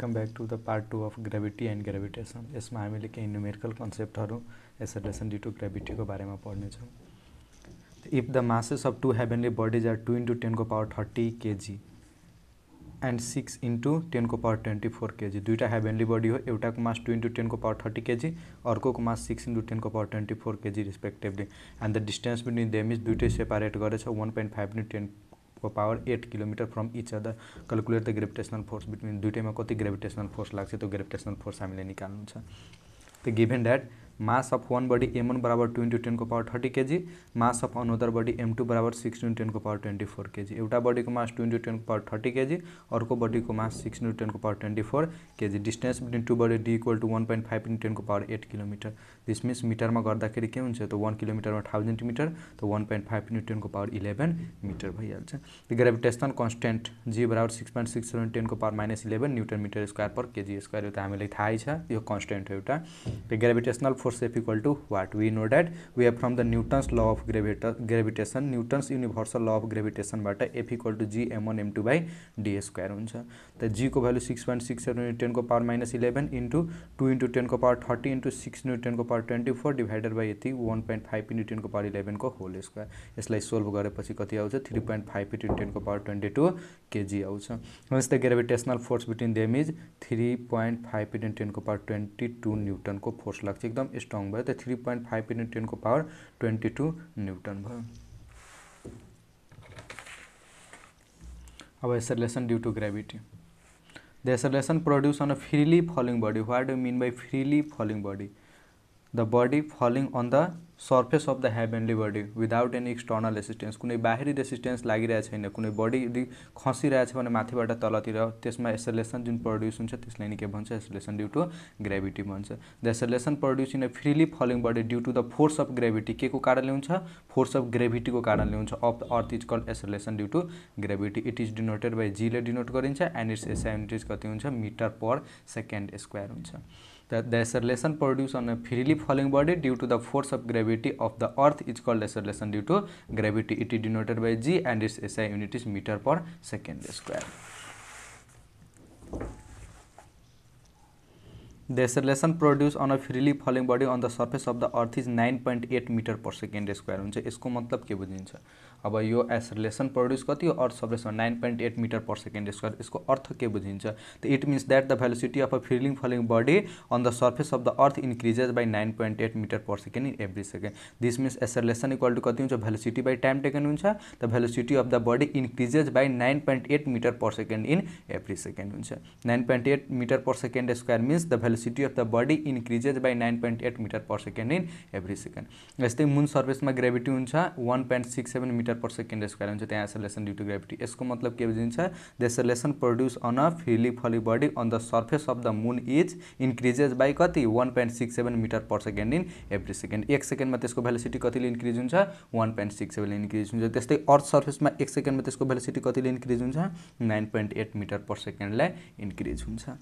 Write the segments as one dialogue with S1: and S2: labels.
S1: Welcome back to the part two of gravity and gravitation यसमा हामीले केही numerical कन्सेप्टहरू एसलेसन ड्यु टु ग्राभिटीको बारेमा पढ्नेछौँ if the masses of two heavenly bodies are two into टेनको power thirty K G and six into टेनको power twenty four K G दुईवटा हेभेनली बडी हो एउटाको मास टु इन्टु टेनको पावर थर्टी केजी अर्कोको मास सिक्स इन्टु टेनको power twenty four K G respectively and the distance between them is दुइटै separate गरेछ one point five into ten को power eight kilometre from each other calculate the gravitational force between दुइटैमा कति gravitational force लाग्छ त्यो gravitational force हामीले निकाल्नु छ त्यो given that mass of one body M one बराबर टु इन्टु टेनको power thirty K G mass of another body M two बराबर सिक्स इन्टु टेनको पावर ट्वेन्टी फोर केजी एउटा बडीको मास टु इन्टु टेनको पावर थर्टी केजी अर्को बडीको mass six into टेनको power twenty four K G distance between two body D equal to one point five into टेनको power eight kilometre this means मिटरमा गर्दाखेरि के हुन्छ त वान किलोमिटरमा थाउजन्ड मिटर त वान पोइन्ट फाइभ इन्टु टेनको पावर इलेभेन मिटर भइहाल्छ ग्राभिटेसनल कन्सटेन्ट जी बराबर सिक्स पोइन्ट सिक्स सेभेन टेनको power minus eleven newton metre square per K G square त हामीलाई थाहै छ यो कन्सटेन्ट हो एउटा gravitational force force F equal to what? We know that we have from the Newton's law of gravita gravitation, Newton's universal law of gravitation बाट F equal to G M1 M2 by D square हुन्छ त G को value six point six seven टेनको को power minus eleven into two into टेनको power thirty into six into टेनको power twenty four divided by यति one point five into टेनको power इलेभेनको होल स्क्वायर यसलाई सोल्भ गरेपछि कति आउँछ थ्री पोइन्ट फाइभ इन्टु टेनको पावर ट्वेन्टी टू केजी आउँछ जस्तै gravitational force between them is three point five into टेनको पावर ट्वेन्टी टू न्युटनको फोर्स लाग्छ एकदम स्ट्रङ भाई तो three point five five ten को पावर ट्वेंटी टू न्यूटन भयो अब acceleration due to gravity the acceleration produce on a freely falling body what do mean by freely falling body the body falling on the surface of the heavenly body without any external resistance कुनै बाहिरी resistance लागिरहेको छैन कुनै body यदि खसिरहेछ भने माथिबाट तलतिर त्यसमा एसोलेसन जुन प्रड्युस हुन्छ त्यसलाई नि के भन्छ एसोलेसन ड्यु टु ग्राभिटी भन्छ the acceleration produce in a freely falling body due to the force of gravity के को कारणले हुन्छ फोर्स अफ ग्राभिटीको कारणले हुन्छ of the earth is called acceleration due to gravity it is denoted by जीले denote गरिन्छ एन्ड इट्स एसआइएनटिज कति हुन्छ मिटर पर सेकेन्ड स्क्वायर हुन्छ that the acceleration produced on a freely falling body due to the force of gravity of the earth is called acceleration due to gravity. It is denoted by g and its SI unit is meter per second square. The acceleration produced on a freely falling body on the surface of the earth is 9.8 meter per second square. इसको मतलब के बुझिन्छ अब यो एसरलेसन produce कति हो earth सब्रेसन nine point eight metre per second square यसको अर्थ के बुझिन्छ त it means that the velocity of a filling falling body on the surface of the earth increases by nine point eight metre per second in every second this means acceleration equal to कति हुन्छ velocity by time taken हुन्छ the velocity of the body increases by nine point eight metre per second in every second हुन्छ nine point eight metre per second square means the velocity of the body increases by nine point eight metre per second in every second यस्तै moon सर्फेसमा gravity हुन्छ one point six seven metre metre per second square हुन्छ त्यहाँ एसलेसन due to gravity यसको मतलब के बुझिन्छ the acceleration produce on a freely fall body on the surface of the moon is increases by कति one point six seven metre per second in every second एक सेकेन्डमा त्यसको भेलोसिटी कतिले increase हुन्छ वान पोइन्ट सिक्स सेभेनले increase हुन्छ त्यस्तै अर्थ सर्फेसमा एक सेकेन्डमा त्यसको भेलोसिटी कतिले इन्क्रिज हुन्छ nine point eight metre per सेकेन्डलाई इन्क्रिज हुन्छ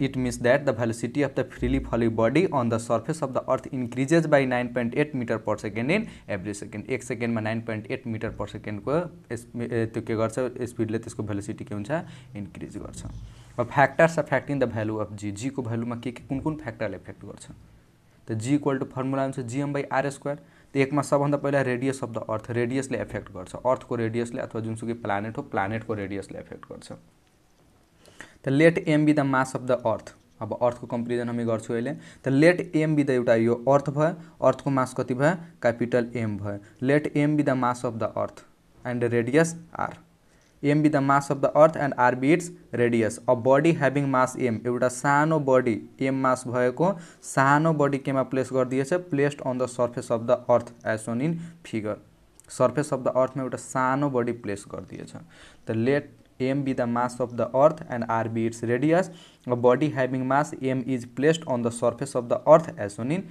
S1: it means that the that of the freely falling body on the surface of the earth increases by nine point eight metre per second in every second एक सेकेन्डमा nine point eight metre per सेकेन्डको त्यो के गर्छ स्पिडले त्यसको velocity के हुन्छ increase गर्छ अब factors are in the value of G जीको भ्यालुमा के के कुन कुन फ्याक्टरले इफेक्ट गर्छ त जी इक्वल टु फर्मुला हुन्छ जिएम बाई आर स्क्वायर त्यो एकमा सबभन्दा पहिला रेडियस अफ द अर्थ रेडियसले एफेक्ट गर्छ अर्थको रेडियसले अथवा जुनसुकै प्लानेट हो प्लानेटको रेडियसले एफेक्ट गर्छ let M be the mass of the earth अब अर्थको कम्पेरिजन हामी गर्छौँ अहिले त लेट एम बी द एउटा यो अर्थ भयो अर्थको मास कति भयो क्यापिटल एम भयो let M be the mass of the earth and radius R M be the mass of the earth and R be its radius a body having mass M एउटा सानो body M mass भएको सानो body केमा place गरिदिएछ placed on the surface of the earth as shown in figure surface of the अर्थमा एउटा सानो body place गरिदिएछ त let M be the mass of the earth and R be its radius a body having mass M is placed on the surface of the earth as shown in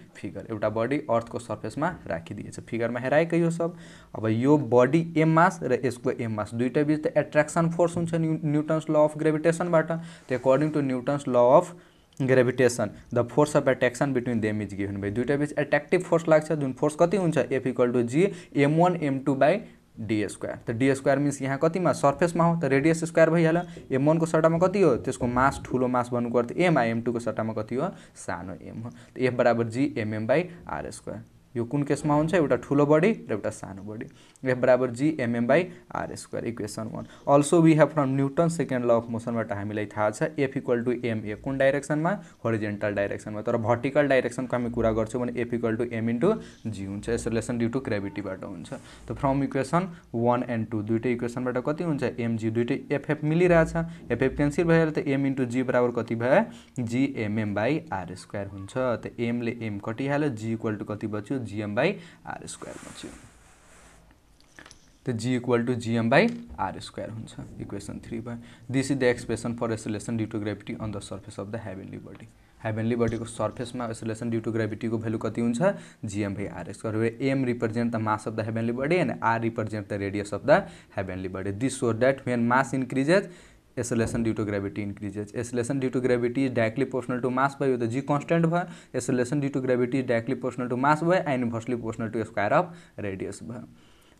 S1: एउटा body अर्थको सर्फेसमा राखिदिएछ फिगरमा हेराएको यो सब अब यो body M मास र यसको am मास दुइटै बिच त एट्र्याक्सन फोर्स हुन्छ न्युटन्स ल अफ ग्रेभिटेसनबाट त्यो according to Newton's law of gravitation the force of attraction between them is given भयो दुइटा बिच एट्र्याक्टिभ फोर्स लाग्छ जुन फोर्स कति हुन्छ F equal to G M one M two by D square त D square means यहाँ कतिमा सर्फेसमा हो त रेडियस स्क्वायर भइहाल्यो एम वानको सट्टामा कति हो त्यसको मास ठुलो मास भन्नु पर्थ्यो एम आइएम टूको सट्टामा कति हो सानो एम हो त एफ बराबर G M M by R square यो कुन केसमा हुन्छ एउटा ठुलो बडी र एउटा सानो बडी एफ बराबर G M M by R square equation one also we have from Newton second law of मोसनबाट हामीलाई थाहा छ एफ इक्वल टु एमए कुन डाइरेक्सनमा होरिजेन्टल डाइरेक्सनमा तर भर्टिकल डाइरेक्सनको हामी कुरा गर्छौँ भने F equal to M into G हुन्छ यस रिलेसन ड्यु टु ग्रेभिटीबाट हुन्छ त from equation one and two दुइटै इक्वेसनबाट कति हुन्छ एमजी दुइटै एफएफ मिलिरहेछ एफएफ क्यान्सिल भएर त एम इन्टु जी बराबर कति भयो G M M by R square हुन्छ त एमले एम कटिहाल्यो जी इक्वल टु कति बच्यो जिएम बाई आर स्क्वायरमा जियो त G equal to GM by R square हुन्छ इक्वेसन थ्री भयो this is the expression for acceleration due to gravity on the surface of the heavenly body heavenly बडीको सर्फेसमा acceleration due to ग्राभिटीको value कति हुन्छ GM by R square M represent the mass of the heavenly body and R represent the radius of the heavenly body this so that when mass increases acceleration due to gravity increases acceleration due to gravity is directly proportional to mass भयो त G constant भयो acceleration due to gravity is directly proportional to mass भए inversely proportional to square of radius भयो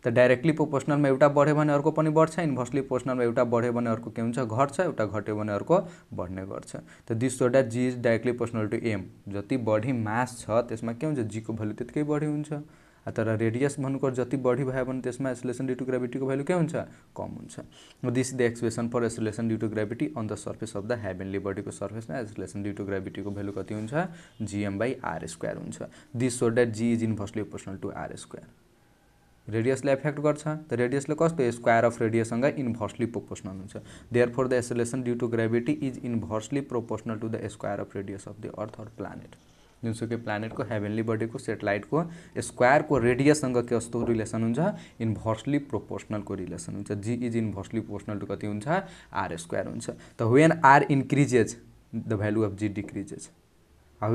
S1: त directly पोसलमा एउटा बढ्यो भने अर्को पनि बढ्छ इन्भर्सली पोसनमा एउटा बढ्यो भने अर्को हुन्छ घट्छ एउटा घट्यो भने अर्को बढ्ने गर्छ त दिसवटा G is directly proportional to M जति बढी मास छ त्यसमा के हुन्छ जीको भेल्यु त्यतिकै बढी हुन्छ तर रेडियस भन्नुको जति बढी भयो भने त्यसमा एसोलेसन ड्यु टु ग्राभिटीको भ्यालु के हुन्छ कम हुन्छ this the expression for acceleration due to gravity on the surface of the heavenly बडीको सर्फेसमा एसोलेसन ड्यु टु ग्राभिटीको भ्यालु कति हुन्छ जिएम बाई आर स्क्वायर हुन्छ this so that G is inversely proportional to R square रेडियसले effect गर्छ त रेडियसले कस्तो स्क्वायर अफ रेडियससँग इन्भर्सली प्रोपोर्सनल हुन्छ therefore the acceleration due to gravity is inversely proportional to the square of radius of the earth or planet जुनसुकै प्लानेटको heavenly बडीको सेटेलाइटको स्क्वायरको रेडियससँग कस्तो रिलेसन हुन्छ इन्भर्सली प्रोपोर्सनलको रिलेसन हुन्छ G is inversely proportional to कति हुन्छ आर स्क्वायर हुन्छ त when R increases the value of G decreases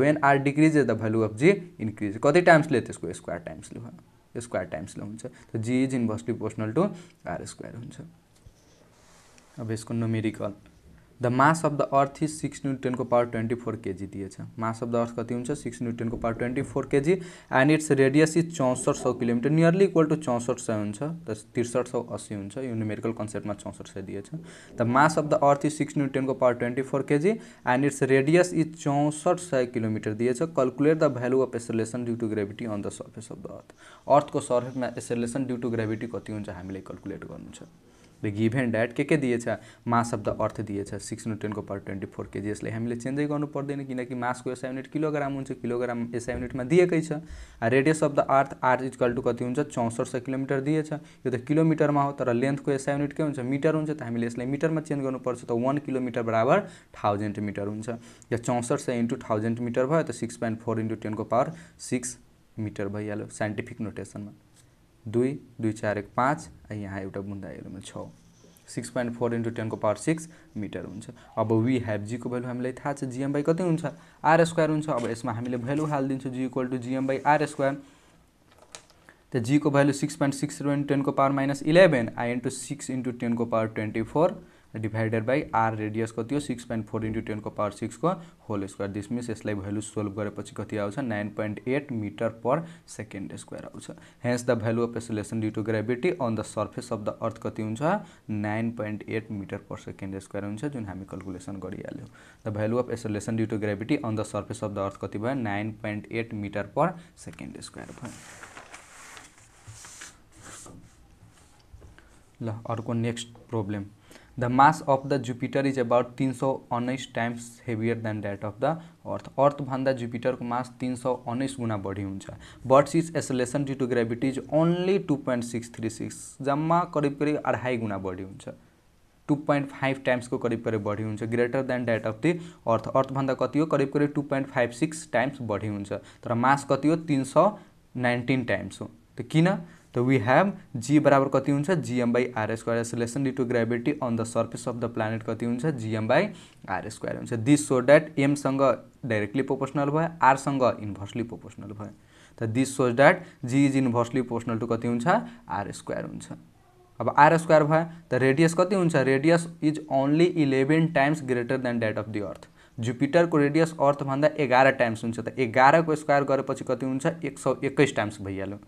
S1: when R decreases the value of G increase कति टाइम्सले त्यसको स्क्वायर टाइम्सले स्क्वायर टाइम्सले हुन्छ त G is inversely proportional to R square हुन्छ अब यसको numerical the mass of the earth is six न्युटनको पावर ट्वेन्टी फोर केजी दिएछ मास अफ द अर्थ कति हुन्छ सिक्स न्युटनको power twenty four KG and its radius is चौसठ सौ किलोमिटर नियरली इक्वल टु चौसठ सय हुन्छ त त्रिसठ सौ अस्सी हुन्छ यो न्युमेरिकल कन्सेप्टमा चौसठ सय दिएछ the mass of the earth is six न्युटनको power twenty four KG and its radius is चौसठ सय किलोमिटर दिएछ calculate the value of acceleration due to gravity on the surface of the earth अर्थको सर्फेसमा acceleration due to gravity कति हुन्छ हामीलाई calculate गर्नु छ द गिभेन ड्याट के के दिएछ मास अफ द अर्थ दिएछ सिक्स टेनको पर ट्वेन्टी फोर केजी यसलाई हामीले चेन्जै गर्नु पर्दैन किनकि मासको एसआई युनिट किलोग्राम हुन्छ किलोग्राम एसआई युनिटमा दिएकै छ radius of the earth R equal to कति हुन्छ चौसठ सय किलोमिटर दिएछ यो त किलोमिटरमा हो तर लेन्थको एसआई युनिट के हुन्छ मिटर हुन्छ त हामीले यसलाई मिटरमा चेन्ज गर्नुपर्छ त वान किलोमिटर बराबर थाउजन्ड मिटर हुन्छ या चौसठ सय इन्टु थाउजन्ड मिटर भयो त सिक्स पोइन्ट फोर इन्टु टेनको पावर सिक्स मिटर भइहाल्यो साइन्टिफिक नोटेसनमा दुई दुई चार एक पाँच यहाँ एउटा बुन्दा हेरौँ छ सिक्स पोइन्ट फोर इन्टु टेनको पावर सिक्स मिटर हुन्छ अब वी हेभ जीको भेल्यु हामीलाई थाहा छ जिएम बाई कति हुन्छ आर स्क्वायर हुन्छ अब यसमा हामीले भेल्यु हालिदिन्छौँ g equal to GM by R square त जीको value six point six into टेनको पावर माइनस इलेभेन आई इन्टु सिक्स इन्टु टेनको power twenty four divided by R radius कति हो सिक्स पोइन्ट फोर इन्टु टेनको पावर सिक्सको होल स्क्वायर दिस मिन्स यसलाई भ्यालु सोल्भ गरेपछि कति आउँछ nine point eight metre per second square आउँछ hence the value of acceleration due to gravity on the surface of the earth कति हुन्छ nine point eight metre per second square हुन्छ जुन हामी कलकुलेसन गरिहाल्यौँ the value of acceleration due to gravity on the surface of the earth कति भयो nine point eight metre per second square भयो ल अर्को next problem the mass of the Jupiter is about तिन 319 times heavier heavier than that the the earth भन्दा जुपिटरको mass तिन सौ उन्नाइस गुणा बढी हुन्छ but its is acceleration due to gravity is only point six three six जम्मा करिब करिब अढाई गुणा बढी हुन्छ टु पोइन्ट फाइभ टाइम्सको करिब करिब बढी हुन्छ greater than that of the earth अर्थभन्दा कति हो करिब करिब पोइन्ट फाइभ सिक्स टाइम्स बढी हुन्छ तर मास कति हो तिन नाइन्टिन टाइम्स हो त किन त वी ह्याभ जी बराबर कति हुन्छ GM by R square acceleration due to gravity on the surface of the planet कति हुन्छ जिएम बाई आर स्क्वायर हुन्छ दिस सो द्याट एमसँग डाइरेक्टली प्रोपोर्सनल भयो आरसँग इन्भर्सली प्रोपोर्सनल भयो त this so that G is inversely proportional to कति हुन्छ आर स्क्वायर हुन्छ अब आर स्क्वायर भयो त रेडियस कति हुन्छ radius is only eleven times greater than that of the earth जुपिटरको रेडियस अर्थभन्दा एघार टाइम्स हुन्छ त एघारको स्क्वायर गरेपछि कति हुन्छ एक सौ एक्काइस टाइम्स भइहाल्यो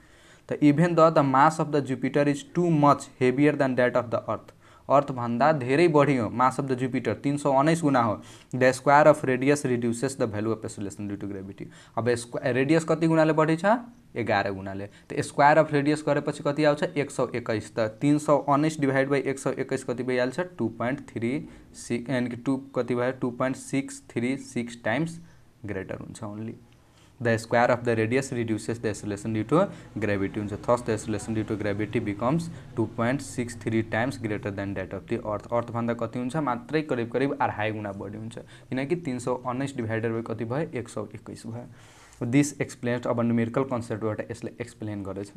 S1: the even the the mass of the Jupiter is too much heavier than that of the earth अर्थभन्दा धेरै बढी हो मास अफ द जुपिटर तिन सौ उन्नाइस गुणा हो the square of radius reduces the value of acceleration due to gravity अब स्क्वा रेडियस कति गुणाले बढी छ एघार गुणाले त स्क्वायर अफ रेडियस गरेपछि कति आउँछ एक सौ एक्काइस त तिन सौ उन्नाइस डिभाइड बाई एक सौ एक्काइस कति भइहाल्छ two point three six and two कति भयो two point six three six times greater हुन्छ only the square of the radius reduces the acceleration due to gravity हुन्छ thus the acceleration due to gravity becomes two point six three times greater than that of the earth अर्थभन्दा कति हुन्छ मात्रै करिब करिब अढाई गुणा बढी हुन्छ किनकि तिन सौ उन्नाइस डिभाइडेड भयो कति भयो एक सौ एक्काइस भयो दिस एक्सप्लेन्स अब न्युमेरिकल कन्सेप्टबाट यसले एक्सप्लेन गर्दैछ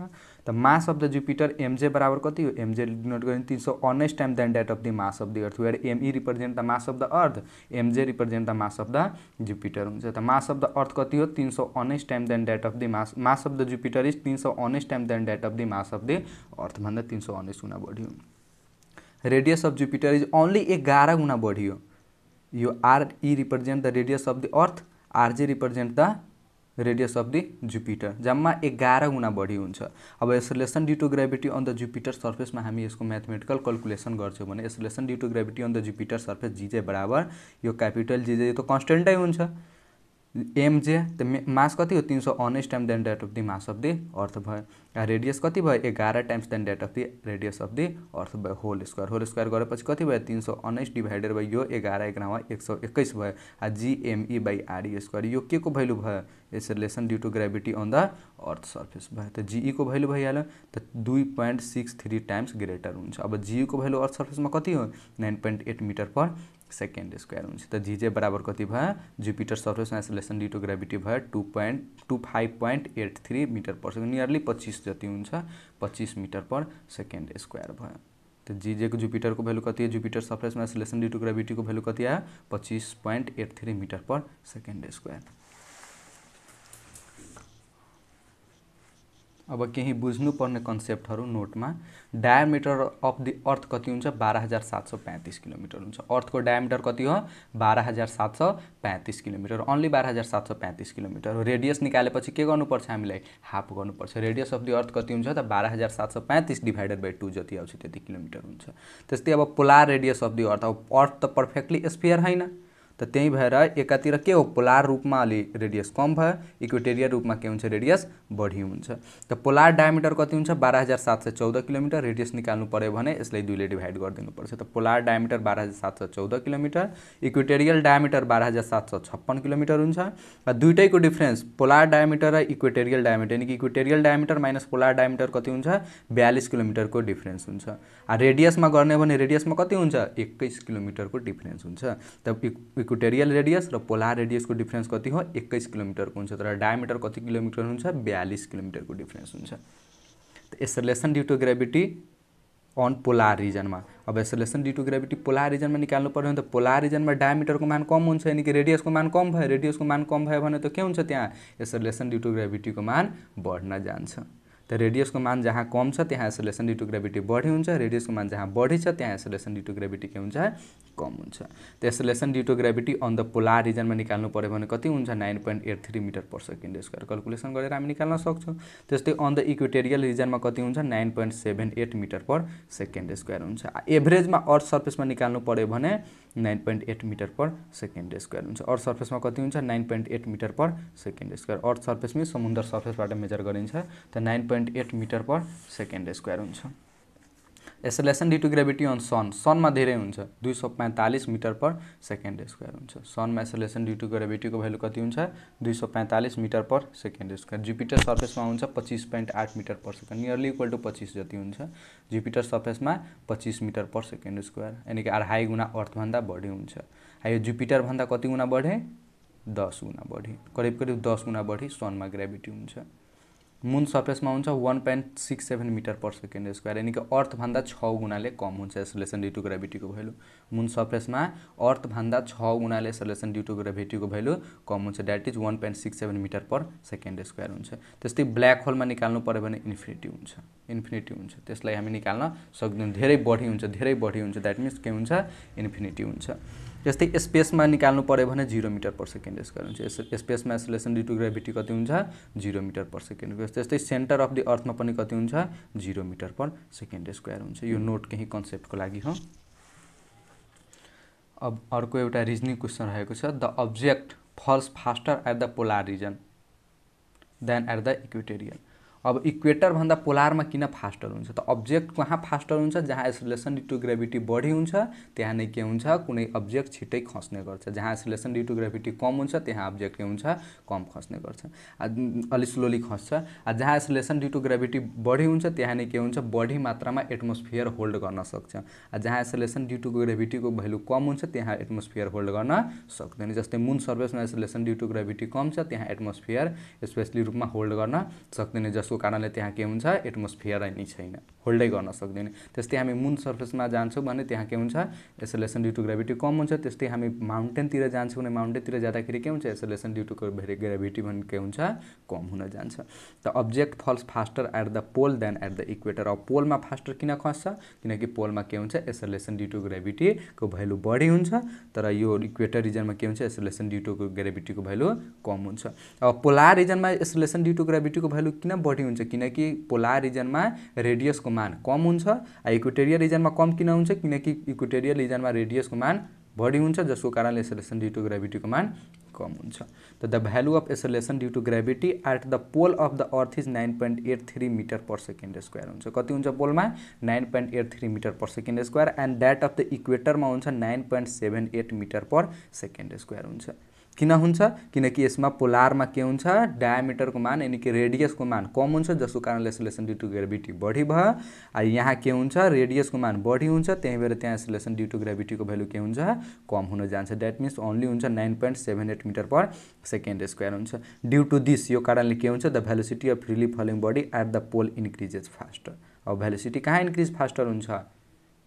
S1: the mass of the Jupiter MJ बराबर कति हो एमजे डिनोट गर्ने तिन सौ अनेस time than that of the mass of the earth where ME represent the mass of the earth MJ represent the mass of the Jupiter हुन्छ त मास of the earth कति हो तिन सौ अन्नाइस time than that of the mass mass of the Jupiter is तिन सौ अनेस time than that of the mass of the अर्थभन्दा तिन सौ अनेस गुणा बढी radius of Jupiter is only एघार गुणा बढी हो यो RE represent the radius of the earth RJ represent the radius of the Jupiter जम्मा एघार गुणा बढी हुन्छ अब यस due to gravity on the Jupiter सर्फेसमा हामी यसको म्याथमेटिकल कलकुलेसन गर्छौँ भने यस due to gravity on the Jupiter surface GJ बराबर यो क्यापिटल जिजे यो त कन्सटेन्टै हुन्छ एमजे त मास कति हो तिन सौ उन्नाइस time than that of the mass of the earth भयो रेडियस कति भयो एघार times than that of the radius of the earth भयो होल स्क्वायर होल स्क्वायर गरेपछि कति भयो तिन सौ उन्नाइस डिभाइडेड भयो यो एघार एघारमा एक सौ एक्काइस भयो आ जिएमई बाई आरई स्क्वायर यो के को भेल्यु भयो acceleration due to gravity on the earth surface भयो त जिईको e भेल्यु भइहाल्यो त दुई point six three times greater हुन्छ अब जिईको भेल्यु अर्थ सर्फेसमा कति हो nine point eight metre per second square हुन्छ त जिजे बराबर कति भयो Jupiter surface acceleration due to gravity भयो two point two five point eight three metre per second nearly पच्चिस जति हुन्छ पच्चिस मिटर पर सेकेन्ड स्क्वायर भयो त जिजेको जुपिटरको भेल्यु कति हो Jupiter surface acceleration due to ग्राभिटीको भ्यालु कति आयो पच्चिस point eight three metre per second square अब केही बुझ्नुपर्ने कन्सेप्टहरू नोटमा डायामिटर अफ दि अर्थ कति हुन्छ बाह्र हजार सात सौ पैँतिस किलोमिटर हुन्छ अर्थको डायामिटर कति हो बाह्र हजार सात सौ पैँतिस किलोमिटर अन्ली बाह्र हजार सात सौ पैँतिस किलोमिटर हो रेडियस निकालेपछि के गर्नुपर्छ हामीलाई हाफ गर्नुपर्छ रेडियस अफ दि अर्थ कति हुन्छ त बाह्र हजार सात सौ पैँतिस डिभाइडेड बाई टू जति आउँछ त्यति किलोमिटर हुन्छ त्यस्तै अब polar radius of the earth अब अर्थ त पर्फेक्टली स्पियर होइन त त्यही भएर एकातिर के हो पोलार रूपमा अलि रेडियस कम भयो इक्वेटेरियल रूपमा के हुन्छ रेडियस बढी हुन्छ त पोलार डायमिटर कति हुन्छ बाह्र हजार सात सय चौध किलोमिटर रेडियस निकाल्नु पऱ्यो भने यसलाई दुईले डिभाइड गरिदिनुपर्छ त पोलार डायमिटर बाह्र हजार सात सय चौध किलोमिटर इक्वेटेरियल डायमिटर बाह्र हजार सात सय छप्पन किलोमिटर हुन्छ र दुइटैको डिफ्रेन्स पोलार डायमिटर र इक्वेटेरियल डायमिटर यानि कि equatorial diameter minus polar diameter कति हुन्छ बयालिस किलोमिटरको डिफ्रेन्स हुन्छ रेडियसमा गर्ने भने रेडियसमा कति हुन्छ एक्काइस किलोमिटरको डिफ्रेन्स हुन्छ त इक्वेटेरियल रेडियस र पोलार रेडियसको डिफ्रेन्स कति हो एक्काइस किलोमिटरको हुन्छ तर डायमिटर कति किलोमिटर हुन्छ बयालिस किलोमिटरको डिफ्रेन्स हुन्छ acceleration due to gravity on polar रिजनमा अब यस ड्यु टु ग्राभिटी पोलार रिजनमा निकाल्नु पऱ्यो भने त पोलार रिजनमा डायमिटरको मान कम हुन्छ यानि कि रेडियसको मान कम भयो रेडियसको मान कम भयो भने त के हुन्छ त्यहाँ यस रिलेसन ड्यु टु ग्राभिटीको मान बढ्न जान्छ त रेडियसको मान जहाँ कम छ त्यहाँ एसोलेसन ड्यु टु ग्राभिटी बढी हुन्छ रेडियसको मान जहाँ बढी छ त्यहाँ एसोलेसन ड्यु टु ग्राभिटी के हुन्छ कम हुन्छ त acceleration due to gravity on the polar रिजनमा निकाल्नु पऱ्यो भने कति हुन्छ nine point eight three metre per second square calculation गरेर हामी निकाल्न सक्छौँ त्यस्तै अन द इक्वेटेरियल रिजनमा कति हुन्छ nine point seven eight metre per second square हुन्छ एभरेजमा अर्थ सर्फेसमा निकाल्नु पऱ्यो भने nine point eight metre per second square हुन्छ अर्थ सर्फेसमा कति हुन्छ nine point eight metre per second square earth सर्फेसमै समुद्र सर्फेसबाट मेजर गरिन्छ त nine point point eight metre per second square हुन्छ acceleration due to gravity on sun सनमा धेरै हुन्छ दुई सौ पैँतालिस मिटर पर सेकेन्ड स्क्वायर हुन्छ सनमा एसलेसन डी टु ग्राभिटीको भ्यालु कति हुन्छ दुई सौ पैँतालिस metre per second square Jupiter सर्फेसमा हुन्छ पच्चिस पोइन्ट आठ metre per second nearly equal to पच्चिस जति हुन्छ जुपिटर सर्फेसमा पच्चिस मिटर पर सेकेन्ड स्क्वायर यानी कि हाई गुणा अर्थभन्दा बढी हुन्छ यो जुपिटरभन्दा कति गुणा बढे दस गुणा बढी करिब करिब दस गुणा बढी सनमा ग्राभिटी हुन्छ मुन सर्फेसमा हुन्छ one point six seven metre per second square यानि कि अर्थभन्दा छ गुणाले कम हुन्छ एसोलेसन ड्यु टु ग्राभिटीको भ्यालु मुन सर्फेसमा अर्थभन्दा छ गुणाले एसोलेसन ड्यु टु ग्राभिटीको भ्यालु कम हुन्छ that is one point six seven metre per second square हुन्छ त्यस्तै ब्ल्याक होलमा निकाल्नु पऱ्यो भने इन्फिनिटी हुन्छ इन्फिनिटी हुन्छ त्यसलाई हामी निकाल्न सक्दैनौँ धेरै बढी हुन्छ धेरै बढी हुन्छ द्याट मिन्स के हुन्छ इन्फिनिटी हुन्छ त्यस्तै स्पेसमा निकाल्नु पऱ्यो भने zero metre per second square हुन्छ स्पेसमा एसोलेसन डिटु टु ग्राभिटी कति हुन्छ जिरो मिटर पर सेकेन्ड त्यस्तै सेन्टर अफ दि अर्थमा पनि कति हुन्छ zero metre per second square हुन्छ यो नोट केही कन्सेप्टको लागि हो अब अर्को एउटा रिजनिङ क्वेसन रहेको छ the object falls faster at the polar region than at the equatorial अब इक्वेटरभन्दा पोलारमा किन फास्टर हुन्छ त अब्जेक्ट कहाँ फास्टर हुन्छ जहाँ एसोलेसन ड्यु टु ग्राभिटी बढी हुन्छ त्यहाँ नै के हुन्छ कुनै अब्जेक्ट छिट्टै खस्ने गर्छ जहाँ एसोलेसन ड्यु टु ग्राभिटी कम हुन्छ त्यहाँ अब्जेक्ट के हुन्छ कम खस्ने गर्छ अलिक स्लोली खस्छ जहाँ एसोलेसन ड्यू टु ग्राभिटी बढी हुन्छ त्यहाँ नै के हुन्छ बढी मात्रामा एटमोस्फियर होल्ड गर्न सक्छ जहाँ एसोलेसन ड्यू टु ग्राभिटीको भ्यालु कम हुन्छ त्यहाँ एटमोस्फियर होल्ड गर्न सक्दैन जस्तै मुन सर्भेसमा एसोलेसन ड्यु टु ग्राभिटी कम छ त्यहाँ एटमोस्फियर स्पेसली रूपमा होल्ड गर्न सक्दैन जसको कारणले त्यहाँ के हुन्छ एटमोस्फियर नै छैन होल्डै गर्न सक्दैन त्यस्तै हामी मुन सर्फेसमा जान्छौँ भने त्यहाँ के हुन्छ एसोलेसन ड्यु टु ग्राभिटी कम हुन्छ त्यस्तै हामी माउन्टेनतिर जान्छौँ भने माउन्टेनतिर जाँदाखेरि के हुन्छ एसोलेसन ड्यु टु ग्राभिटी भने के हुन्छ कम हुन जान्छ त object falls faster at the pole than at the equator अब पोलमा फास्टर किन खस्छ किनकि पोलमा के हुन्छ एसोलेसन ड्यु टु ग्राभिटीको भ्यालु बढी हुन्छ तर यो इक्वेटर रिजनमा के हुन्छ एसोलेसन ड्यु टु ग्राभिटीको भ्यालु कम हुन्छ अब पोलार रिजनमा एसोलेसन ड्यु टु ग्राभिटीको भ्यालु किन बढी हुन्छ किनकि पोलार रिजनमा रेडियसको मान कम हुन्छ इक्वेटेरियल रिजनमा कम किन हुन्छ किनकि इक्वेटेरियल रिजनमा रेडियसको मान बढी हुन्छ जसको कारणले एसोलेसन ड्यु टु ग्राभिटीको मान कम हुन्छ त the value of acceleration due to gravity at the pole of the earth is nine point eight three metre per second square हुन्छ कति हुन्छ पोलमा nine point eight three metre per second square and that of the इक्वेटरमा हुन्छ nine point seven eight metre per second square हुन्छ किन हुन्छ किनकि यसमा पोलारमा के हुन्छ डायामिटरको मान यानि कि रेडियसको मान कम हुन्छ जसको कारणले सिलेसन ड्यु टु ग्राभिटी बढी भयो यहाँ के हुन्छ रेडियसको मान बढी हुन्छ त्यही भएर त्यहाँ सिलेसन ड्यु टु ग्राभिटीको भ्यालु के हुन्छ कम हुन जान्छ द्याट मिन्स ओन्ली हुन्छ nine point seven eight metre per second square हुन्छ ड्यु टु दिस यो कारणले के हुन्छ the velocity of freely falling body at the pole increases faster अब भेलोसिटी कहाँ इन्क्रिज फास्टर हुन्छ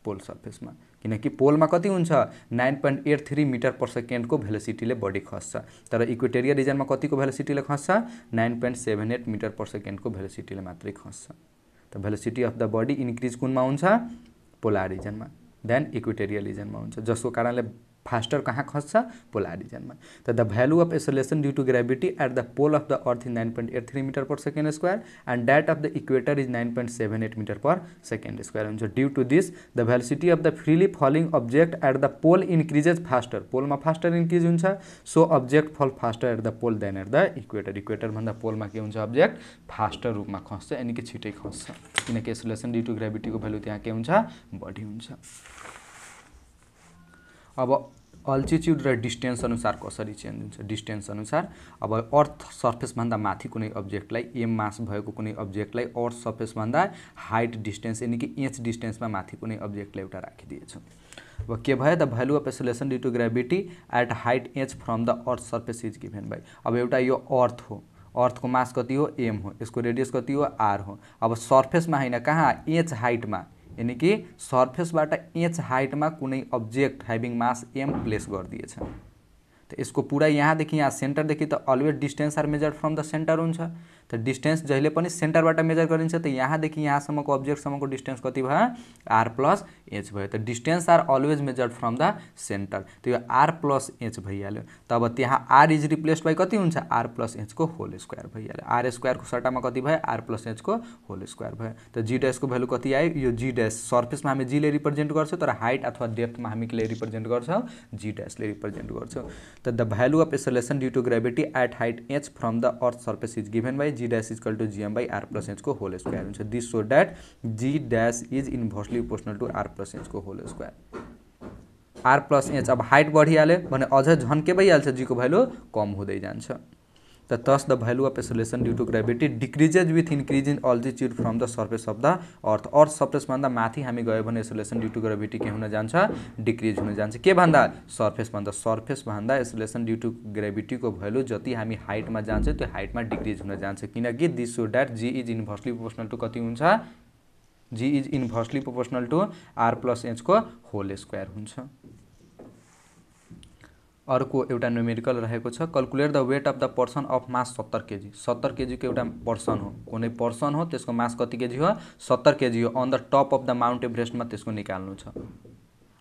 S1: पोल सर्फेसमा किनकि पोलमा कति हुन्छ nine point eight three metre per सेकेन्डको भेलोसिटीले बडी खस्छ तर इक्वेटेरिया रिजनमा कतिको भेलोसिटीले खस्छ nine point seven eight metre per सेकेन्डको भेलोसिटीले मात्रै खस्छ त velocity of the body increase कुनमा हुन्छ पोलार रिजनमा देन इक्वेटेरियल रिजनमा हुन्छ जसको कारणले फास्टर कहाँ खस्छ पोलर रिजनमा त the value of acceleration due to gravity at the pole of the earth is nine point eight three metre per second square and that of the equator is nine point seven eight metre per second square हुन्छ due to this the velocity of the freely falling object at the pole increases faster पोलमा faster increase हुन्छ so object fall faster at the pole than at the equator इक्वेटरभन्दा पोलमा के हुन्छ object faster रूपमा खस्छ यानि कि छिटै खस्छ किनकि एसोलेसन ड्यू टु ग्राभिटीको भ्यालु त्यहाँ के हुन्छ बढी हुन्छ अब अल्टिच्युड र डिस्टेन्स अनुसार कसरी चेन्ज हुन्छ डिस्टेन्स अनुसार अब अर्थ सर्फेसभन्दा माथि कुनै अब्जेक्टलाई एम मास भएको कुनै अब्जेक्टलाई अर्थ सर्फेसभन्दा हाइट डिस्टेन्स यानि कि एच डिस्टेन्समा माथि कुनै अब्जेक्टलाई एउटा राखिदिएछु अब के भयो the value of acceleration due to gravity at height H from the earth surface is given by अब एउटा यो अर्थ हो अर्थको मास कति हो एम हो यसको रेडियस कति हो आर हो अब सर्फेसमा होइन कहाँ एच हाइटमा यानि कि सर्फेसबाट एच हाइटमा कुनै object having mass M place गरिदिएछ त यसको पुरा यहाँदेखि यहाँ सेन्टरदेखि त always distance R measured from the centre हुन्छ त डिस्टेन्स जहिले पनि सेन्टरबाट मेजर गरिन्छ त यहाँदेखि यहाँसम्मको अब्जेक्टसम्मको डिस्टेन्स कति भयो आर प्लस एच भयो त distance R always measured from the centre त यो आर प्लस एच भइहाल्यो त अब त्यहाँ आर इज रिप्लेस्ड बाई कति हुन्छ आर प्लस एचको होल स्क्वायर भइहाल्यो आर स्क्वायरको सट्टामा कति भयो आर प्लस एचको होल स्क्वायर भयो त जी को भ्यालु कति आयो यो जी सर्फेस सर्फेसमा हामी जीले रिप्रेजेन्ट गर्छौँ तर हाइट अथवा डेप्थमा हामी केले रिप्रेजेन्ट गर्छौँ जी ड्यासले रिप्रेजेन्ट गर्छौँ त the value of acceleration due to gravity at height H from the earth surface is given by G dash is equal to GM by R plus एचको होल स्क्वायर हुन्छ this so that G dash is inversely proportional to R plus एचको whole square R plus H अब height बढिहाल्यो भने अझ झन्के भइहाल्छ जीको value कम हुँदै जान्छ the thus the value of acceleration due to gravity decreases with increase in altitude from the surface of the earth earth सर्फेसभन्दा माथि हामी गयो भने एसोलेसन ड्यु टु ग्राभिटी के हुन जान्छ डिक्रिज हुन जान्छ के भन्दा सर्फेस भन्दा सर्फेस भन्दा एसोलेसन ड्यु टु ग्राभिटीको भ्यालु जति हामी हाइटमा जान्छ त्यो हाइटमा डिक्रिज हुन जान्छ किनकि this so that G is inversely proportional to कति हुन्छ G is inversely proportional to R plus एचको होल स्क्वायर हुन्छ अर्को एउटा न्युमेरिकल रहेको छ calculate the weight of the person of mass सत्तर केजी सत्तर केजीको एउटा पर्सन हो कुनै पर्सन हो त्यसको मास कति केजी हो सत्तर केजी हो on the top of the mount एभरेस्टमा त्यसको निकाल्नु छ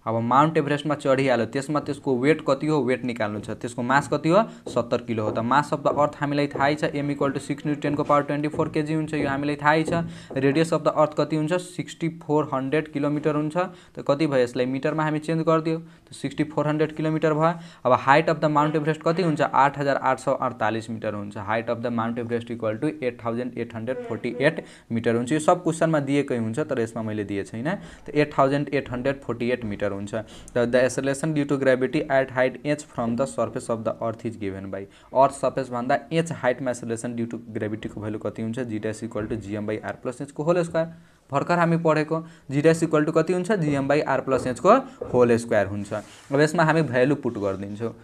S1: अब माउन्ट एभरेस्टमा चढिहाल्यो त्यसमा त्यसको वेट कति हो वेट निकाल्नु छ त्यसको मास कति हो सत्तर किलो हो त मास अफ द अर्थ हामीलाई थाहै छ एम इक्वल टु सिक्स न्यु टेनको पावर ट्वेन्टी फोर केजी हुन्छ यो हामीलाई थाहै छ रेडियस अफ द अर्थ कति हुन्छ सिक्सटी फोर हन्ड्रेड किलोमिटर हुन्छ त कति भयो यसलाई मिटरमा हामी चेन्ज गरिदियो सिक्सटी फोर हन्ड्रेड किलोमिटर भयो अब height of the mount Everest कति हुन्छ आठ हजार आठ सौ अडतालिस मिटर हुन्छ height of the mount Everest equal to eight thousand eight hundred forty eight metre हुन्छ यो सब क्वेसनमा दिएकै हुन्छ तर यसमा मैले दिए छैन त eight thousand eight hundred forty eight metre हुन्छ हुन्छ र the acceleration due to gravity at height H from the surface of the earth is given by earth सर्फेसभन्दा एच हाइटमा एसलेसन ड्यु टु ग्राभिटीको भ्यालु कति हुन्छ G dash equal to GM by R plus एचको whole square भर्खर हामी पढेको G dash equal to कति हुन्छ जिएम बाई आर प्लस एचको होल स्क्वायर हुन्छ अब यसमा हामी भ्यालु पुट गरिदिन्छौँ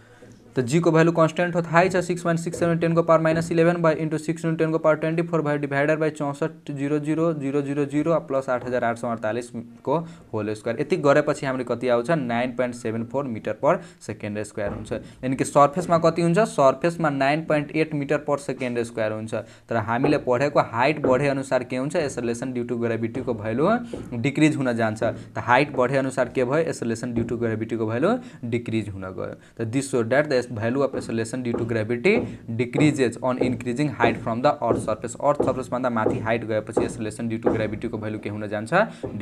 S1: तो जी को वैल्यू कॉन्स्टेंट होता है six minus six seven ten को power minus eleven by into six into ten को power twenty four by divided by चौसठ zero zero zero zero zero plus आठ हजार आठ सौ अड़तालीस को होल स्क्वायर ये करे हमें कति आँच nine point seven four metre per second square होनी कि सर्फेस में कति हो सर्फेस में nine point eight metre per second square हो तर हमी पढ़े हाइट बढ़े अनुसार के होता एसोलेसन ड्यू टू ग्रेविटी को भैल्यू डिक्रिज होना जान्छ त हाइट बढे अनुसार के भयो एसोलेसन ड्यू टू को भ्यालु डिक्रिज हुन गयो त this so that the highest of of acceleration to to gravity decreases on height height from the earth surface earth सर्फेसभन्दा माथि हाइट गएपछि एसोलेसन ड्यु टु ग्राभिटीको भ्यालु के हुन जान्छ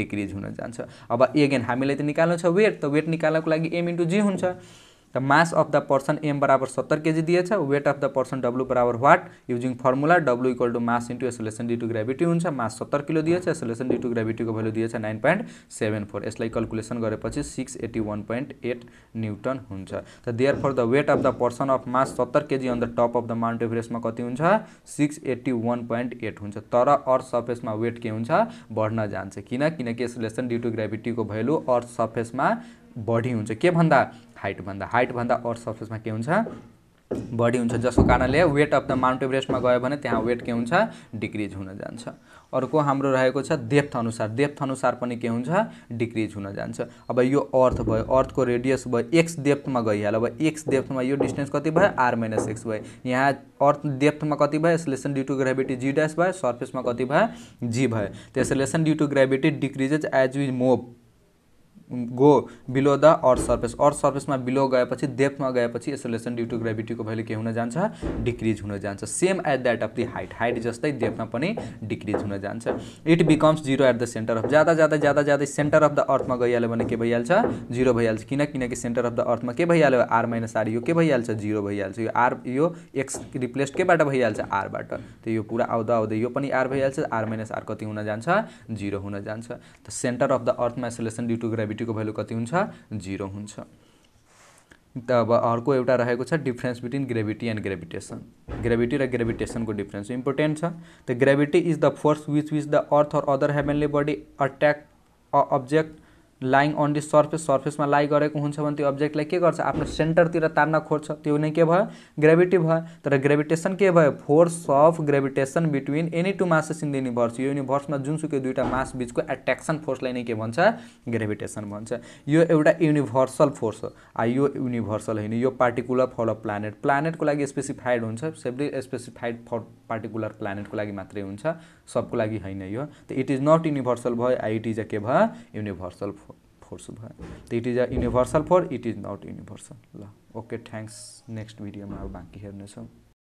S1: डिक्रिज हुन जान्छ अब एगेन हामीलाई त निकाल्नु छ वेट त वेट निकाल्नको लागि एम इन्टु जी हुन्छ तो मास अफ द पर्सन एम बराबर सत्तर केजी दिए weight of the person W बराबर what using formula W equal to mass into एसोलेसन D two gravity हुन्छ मास सत्तर किलो दिएछ एसोलेसन डी टु ग्राभिटीको भ्यालु दिएछ नाइन पोइन्ट सेभेन फोर यसलाई कलकुलेसन गरेपछि six eighty one point at newton हुन्छ त there therefore the weight of the person of mass सत्तर KG on the top of the mount एभरेस्टमा कति हुन्छ six eighty one point eight हुन्छ तर अर्थ सर्फेसमा वेट के हुन्छ बढ्न जान्छ किन किनकि एसोलेसन ड्यु टु ग्राभिटीको भ्यालु अर्थ सर्फेसमा बढी हुन्छ के भन्दा हाइटभन्दा हाइटभन्दा अर्थ सर्फेसमा के हुन्छ बढी हुन्छ जसको कारणले वेट अफ द माउन्ट एभरेस्टमा गयो भने त्यहाँ वेट के हुन्छ डिक्रिज हुन जान्छ अर्को हाम्रो रहेको छ डेप्थ अनुसार डेप्थ अनुसार पनि के हुन्छ डिक्रिज हुन जान्छ अब यो अर्थ भयो अर्थको रेडियस भयो एक्स डेप्थमा गइहाल्यो अब एक्स डेप्थमा यो डिस्टेन्स कति भयो आर माइनस एक्स भयो यहाँ अर्थ डेप्थमा कति भयो acceleration due to gravity g dash भयो सर्फेसमा कति भयो जी भयो त्यो acceleration due to gravity decreases as we move go below the earth surface earth सर्फेसमा बिलो गएपछि डेप्थमा गएपछि एसोलेसन ड्यु टु ग्राभिटीको भ्यालु के हुन जान्छ डिक्रिज हुन जान्छ same at that of the height height जस्तै डेप्थमा पनि डिक्रिज हुन जान्छ it becomes zero at the centre of ज्यादा ज्यादा ज्यादा जाँदै सेन्टर अफ द अर्थमा गइहाल्यो भने के भइहाल्छ जिरो भइहाल्छ किन किनकि सेन्टर अफ द अर्थमा के भइहाल्यो आर माइनस आर यो के भइहाल्छ जिरो भइहाल्छ यो आर यो एक्स रिप्लेस केबाट भइहाल्छ आरबाट त यो पुरा आउँदा आउँदै यो पनि आर भइहाल्छ आर माइनस आर कति हुन जान्छ जिरो हुन जान्छ त सेन्टर अफ द अर्थमा एसोलेसन ड्यु टु ग्राभिटी कनेक्टिभिटीको भ्यालु कति हुन्छ जिरो हुन्छ त अब अर्को एउटा रहेको difference between gravity and gravitation gravity और ग्रेविटेशन को डिफ्रेन्स इंपोर्टेंट है त gravity is the force which which the earth और other heavenly body attract a object lying on the surface सर्फेसमा लाइ गरेको हुन्छ भने त्यो अब्जेक्टलाई के गर्छ आफ्नो सेन्टरतिर तान्न खोज्छ त्यो नै के भयो ग्रेभिटी भयो तर ग्रेभिटेसन के भयो force of gravitation between any two masses in the universe यो युनिभर्समा जुनसुकै दुईवटा मास बिचको एट्र्याक्सन फोर्सलाई नै के भन्छ ग्रेभिटेसन भन्छ यो एउटा युनिभर्सल फोर्स हो आ यो युनिभर्सल होइन यो पार्टिकुलर फर अ प्लानेट प्लानेटको लागि स्पेसिफाइड हुन्छ सेभली स्पेसिफाइड फर पार्टिकुलर प्लानेटको लागि मात्रै हुन्छ सबको लागि होइन यो त इट इज नट युनिभर्सल भयो आइट इज अ के भयो युनिभर्सल फोर्स भयो त it is a universal force it is not universal ल ओके थ्याङ्क्स नेक्स्ट भिडियोमा अब बाँकी हेर्नेछौँ